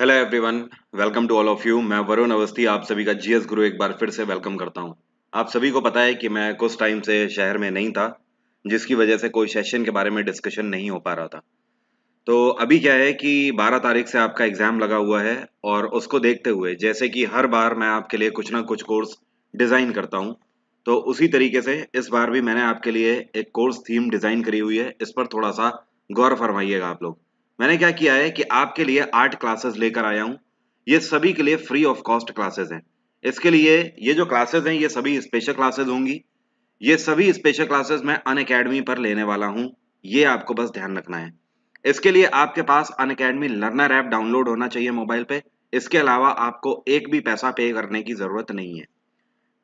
hello everyone welcome to all of you मैं वरुण अवस्थी आप सभी का जीएस गुरु एक बार फिर से वेलकम करता हूं आप सभी को पता है कि मैं कुछ टाइम से शहर में नहीं था जिसकी वजह से कोई सेशन के बारे में डिस्कशन नहीं हो पा रहा था तो अभी क्या है कि 12 तारीख से आपका एग्ज़ाम लगा हुआ है और उसको देखते हुए जैसे कि हर बार मैं आपके लिए कुछ ना कुछ कोर्स डिज़ाइन करता हूँ तो उसी तरीके से इस बार भी मैंने आपके लिए एक कोर्स थीम डिज़ाइन करी हुई है इस पर थोड़ा सा गौर फरमाइएगा आप लोग मैंने क्या किया है कि आपके लिए आर्ट क्लासेस लेकर आया हूं ये सभी के लिए फ्री ऑफ कॉस्ट क्लासेस हैं इसके लिए ये जो क्लासेस हैं ये सभी स्पेशल क्लासेस होंगी ये सभी स्पेशल क्लासेस मैं अन अकेडमी पर लेने वाला हूं ये आपको बस ध्यान रखना है इसके लिए आपके पास Unacademy learner app download होना चाहिए मोबाइल पे इसके अलावा आपको एक भी पैसा पे करने की ज़रूरत नहीं है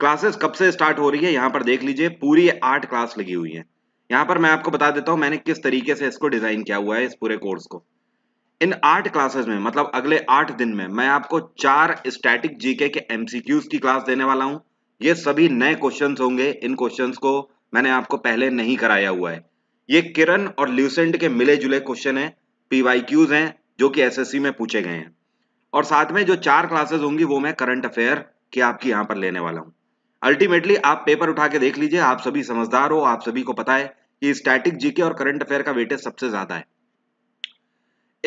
क्लासेस कब से स्टार्ट हो रही है यहाँ पर देख लीजिए पूरी आठ क्लास लगी हुई है यहां पर मैं आपको बता देता हूं मैंने किस तरीके से इसको डिज़ाइन किया हुआ है इस पूरे कोर्स को इन आठ क्लासेस में मतलब अगले आठ दिन में मैं आपको चार स्टैटिक जीके के एमसीक्यूज की क्लास देने वाला हूं ये सभी नए क्वेश्चंस होंगे इन क्वेश्चंस को मैंने आपको पहले नहीं कराया हुआ है ये किरण और ल्यूसेंट के मिले जुले क्वेश्चन है पीवाईक्यूज हैं जो कि एसएससी में पूछे गए हैं और साथ में जो चार क्लासेस होंगी वो मैं करंट अफेयर की आपकी यहाँ पर लेने वाला हूँ अल्टीमेटली आप पेपर उठा के देख लीजिए आप सभी समझदार हो आप सभी को पता है कि स्टैटिक जीके और करंट अफेयर का वेटेज सबसे ज्यादा है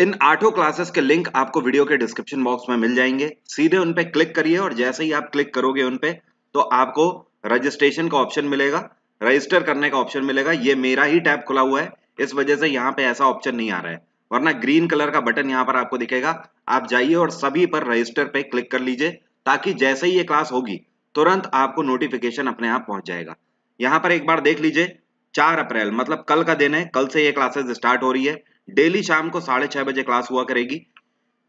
इन आठों क्लासेस के लिंक आपको वीडियो के डिस्क्रिप्शन बॉक्स में मिल जाएंगे सीधे उन पर क्लिक करिए और जैसे ही आप क्लिक करोगे उन पर तो आपको रजिस्ट्रेशन का ऑप्शन मिलेगा रजिस्टर करने का ऑप्शन मिलेगा ये मेरा ही टैब खुला हुआ है इस वजह से यहाँ पे ऐसा ऑप्शन नहीं आ रहा है वरना ग्रीन कलर का बटन यहाँ पर आपको दिखेगा आप जाइए और सभी पर रजिस्टर पे क्लिक कर लीजिए ताकि जैसे ही ये क्लास होगी तुरंत आपको नोटिफिकेशन अपने आप पहुंच जाएगा यहाँ पर एक बार देख लीजिए चार अप्रैल मतलब कल का दिन है कल से ये क्लासेस स्टार्ट हो रही है डेली शाम को साढ़े छह बजे क्लास हुआ करेगी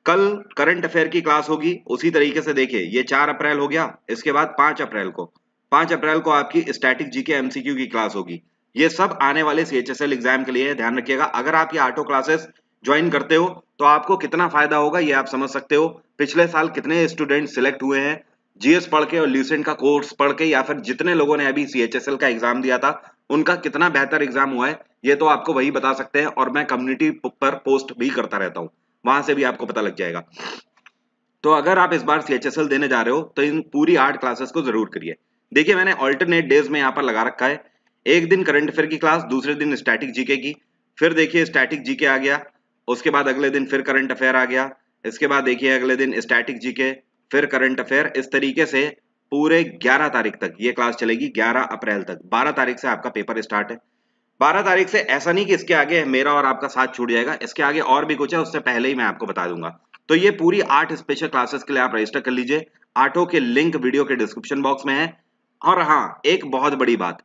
कल करंट अफेयर की क्लास होगी उसी तरीके से देखिए ये चार अप्रैल हो गया इसके बाद पांच अप्रैल को पांच अप्रैल को आपकी स्टैटिक जीके एमसीक्यू की क्लास होगी ये सब आने वाले सी एग्जाम के लिए ध्यान रखिएगा अगर आप ये आठो क्लासेस ज्वाइन करते हो तो आपको कितना फायदा होगा ये आप समझ सकते हो पिछले साल कितने स्टूडेंट सिलेक्ट हुए हैं जीएस पढ़ के और ल्यूसेंट का कोर्स पढ़ के या फिर जितने लोगों ने अभी सी का एग्जाम दिया था उनका कितना बेहतर एग्जाम हुआ है ये तो आपको वही बता सकते हैं और मैं कम्युनिटी पर पोस्ट भी करता रहता हूँ वहां से भी आपको पता लग जाएगा तो अगर आप इस बार सी देने जा रहे हो तो इन पूरी आठ क्लासेस को जरूर करिए देखिए मैंने ऑल्टरनेट डेज में यहाँ पर लगा रखा है एक दिन करंट अफेयर की क्लास दूसरे दिन स्टैटिक जीके की फिर देखिए स्टैटिक जीके आ गया उसके बाद अगले दिन फिर करंट अफेयर आ गया इसके बाद देखिए अगले दिन स्टैटिक जीके फिर करंट अफेयर इस तरीके से पूरे 11 तारीख तक ये क्लास चलेगी 11 अप्रैल तक 12 तारीख से आपका पेपर स्टार्ट है 12 तारीख से ऐसा नहीं कि इसके आगे मेरा और आपका साथ छूट जाएगा इसके आगे और भी कुछ है उससे पहले ही मैं आपको बता दूंगा तो ये पूरी आठ स्पेशल क्लासेस के लिए आप रजिस्टर कर लीजिए आठों के लिंक वीडियो के डिस्क्रिप्शन बॉक्स में है और हाँ एक बहुत बड़ी बात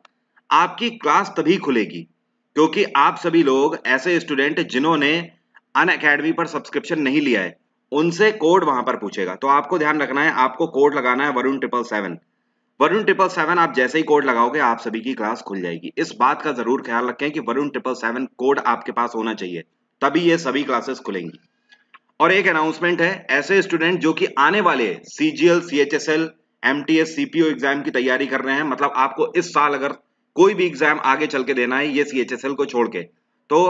आपकी क्लास तभी खुलेगी क्योंकि आप सभी लोग ऐसे स्टूडेंट जिन्होंने अन अकेडमी पर सब्सक्रिप्शन नहीं लिया है उनसे कोड वहां पर पूछेगा तो आपको ध्यान रखना है आपको कोड लगाना है Varun triple seven Varun triple seven आप जैसे ही कोड लगाओगे आप सभी की क्लास खुल जाएगी इस बात का जरूर ख्याल रखें कि वरुण ट्रिपल सेवन कोड आपके पास होना चाहिए तभी ये सभी क्लासेस खुलेंगी और एक अनाउंसमेंट है ऐसे स्टूडेंट जो कि आने वाले CGL CHSL MTS CPO exam की तैयारी कर रहे हैं मतलब आपको इस साल अगर कोई भी एग्जाम आगे चल के देना है ये सीएचएसएल को छोड़ के तो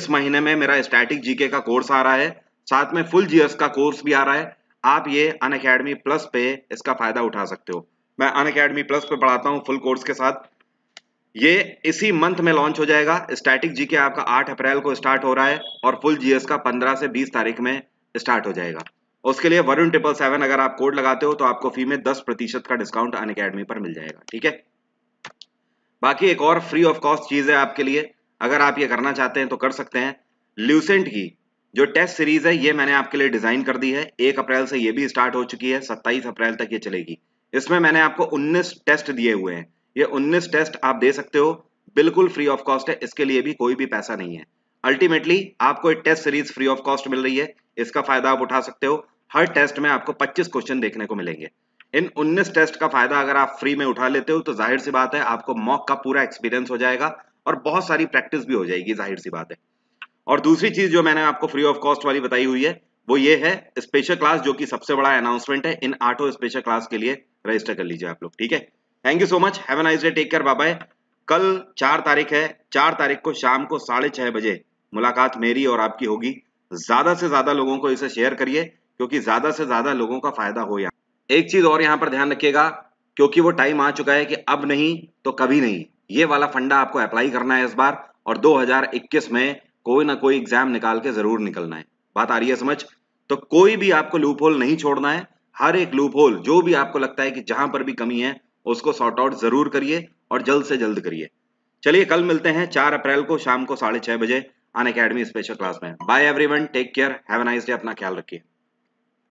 इस महीने में मेरा स्टैटिक जीके का कोर्स आ रहा है साथ में फुल जीएस का कोर्स भी आ रहा है आप ये अन अकेडमी प्लस पे इसका फायदा उठा सकते हो मैं अन अकेडमी प्लस पे पढ़ाता हूँ फुल कोर्स के साथ ये इसी मंथ में लॉन्च हो जाएगा स्टैटिक जी के आपका 8 अप्रैल को स्टार्ट हो रहा है और फुल जीएस का 15 से 20 तारीख में स्टार्ट हो जाएगा उसके लिए वरुण ट्रिपल सेवन अगर आप कोड लगाते हो तो आपको फी में दस प्रतिशत का डिस्काउंट अन अकेडमी पर मिल जाएगा ठीक है बाकी एक और फ्री ऑफ कॉस्ट चीज है आपके लिए अगर आप ये करना चाहते हैं तो कर सकते हैं ल्यूसेंट की जो टेस्ट सीरीज है ये मैंने आपके लिए डिजाइन कर दी है एक अप्रैल से ये भी स्टार्ट हो चुकी है सत्ताईस अप्रैल तक ये चलेगी इसमें मैंने आपको उन्नीस टेस्ट दिए हुए हैं ये उन्नीस टेस्ट आप दे सकते हो बिल्कुल फ्री ऑफ कॉस्ट है इसके लिए भी कोई भी पैसा नहीं है अल्टीमेटली आपको एक test series free of cost मिल रही है इसका फायदा आप उठा सकते हो हर टेस्ट में आपको 25 क्वेश्चन देखने को मिलेंगे इन 19 टेस्ट का फायदा अगर आप फ्री में उठा लेते हो तो जाहिर सी बात है आपको मॉक का पूरा एक्सपीरियंस हो जाएगा और बहुत सारी प्रैक्टिस भी हो जाएगी जाहिर सी बात है और दूसरी चीज जो मैंने आपको फ्री ऑफ कॉस्ट वाली बताई हुई है वो ये है स्पेशल क्लास जो कि सबसे बड़ा अनाउंसमेंट है इन आठो स्पेशल क्लास के लिए रजिस्टर कर लीजिए आप लोग ठीक है thank you so much have nice day take care bye कल चार तारीख है चार तारीख को शाम को साढ़े छह बजे मुलाकात मेरी और आपकी होगी ज्यादा से ज्यादा लोगों को इसे शेयर करिए क्योंकि ज्यादा से ज्यादा लोगों का फायदा हो यहाँ एक चीज और यहाँ पर ध्यान रखिएगा क्योंकि वो टाइम आ चुका है कि अब नहीं तो कभी नहीं ये वाला फंडा आपको अप्लाई करना है इस बार और दो में कोई ना कोई एग्जाम निकाल के जरूर निकलना है बात आ रही है समझ तो कोई भी आपको लूप होल नहीं छोड़ना है हर एक लूप होल जो भी आपको लगता है कि जहां पर भी कमी है उसको सॉर्ट आउट जरूर करिए और जल्द से जल्द करिए चलिए कल मिलते हैं चार अप्रैल को शाम को साढ़े छह बजे अन अकेडमी स्पेशल क्लास में bye everyone take care have nice day अपना ख्याल रखिए